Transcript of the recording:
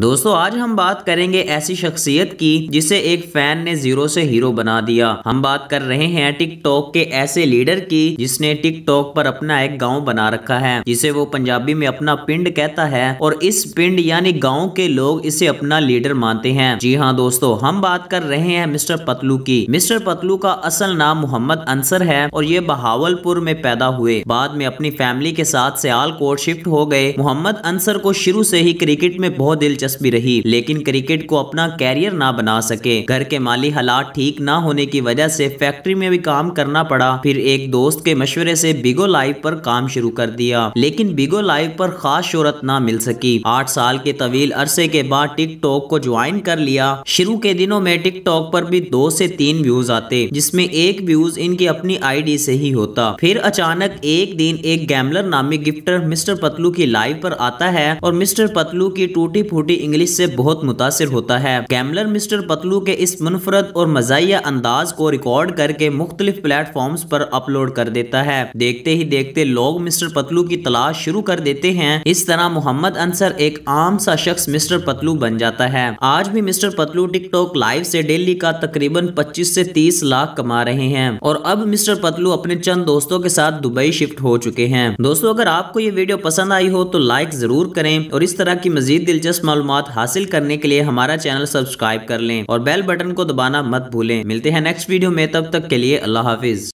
दोस्तों आज हम बात करेंगे ऐसी शख्सियत की जिसे एक फैन ने जीरो से हीरो बना दिया हम बात कर रहे हैं टिकटॉक के ऐसे लीडर की जिसने टिकटॉक पर अपना एक गांव बना रखा है जिसे वो पंजाबी में अपना पिंड कहता है और इस पिंड यानी गांव के लोग इसे अपना लीडर मानते हैं जी हाँ दोस्तों हम बात कर रहे हैं मिस्टर पतलू की मिस्टर पतलू का असल नाम मोहम्मद अंसर है और ये बहावलपुर में पैदा हुए बाद में अपनी फैमिली के साथ सियालकोट शिफ्ट हो गए मोहम्मद अंसर को शुरू से ही क्रिकेट में बहुत दिलचस्प दिलचस्पी रही लेकिन क्रिकेट को अपना कैरियर ना बना सके घर के माली हालात ठीक ना होने की वजह से फैक्ट्री में भी काम करना पड़ा फिर एक दोस्त के मशवरे से बिगो लाइव पर काम शुरू कर दिया लेकिन बिगो लाइव पर खास शोहरत ना मिल सकी आठ साल के तवील अरसे के बाद टिकटॉक को ज्वाइन कर लिया शुरू के दिनों में टिकटॉक पर भी दो से तीन व्यूज आते जिसमे एक व्यूज इनकी अपनी आईडी से ही होता फिर अचानक एक दिन एक गैमलर नामी गिफ्टर मिस्टर पतलू की लाइव पर आता है और मिस्टर पतलू की टूटी फूटी भी इंग्लिश से बहुत मुतासर होता है कैमलर मिस्टर पतलू के इस मुनफरद और मजाया अंदाज को रिकॉर्ड करके मुख्तलिफ प्लेटफॉर्म पर अपलोड कर देता है देखते ही देखते लोग मिस्टर पतलू की तलाश शुरू कर देते हैं इस तरह मोहम्मद अंसर एक आम सा शख्स मिस्टर पतलू बन जाता है आज भी मिस्टर पतलू टिकटॉक लाइव से डेली का तकरीबन 25 से 30 लाख कमा रहे हैं और अब मिस्टर पतलू अपने चंद दोस्तों के साथ दुबई शिफ्ट हो चुके हैं दोस्तों अगर आपको ये वीडियो पसंद आई हो तो लाइक जरूर करें और इस तरह की मजीद दिलचस्प मालूम मालूम हासिल करने के लिए हमारा चैनल सब्सक्राइब कर लें और बेल बटन को दबाना मत भूलें मिलते हैं नेक्स्ट वीडियो में तब तक के लिए अल्लाह हाफिज़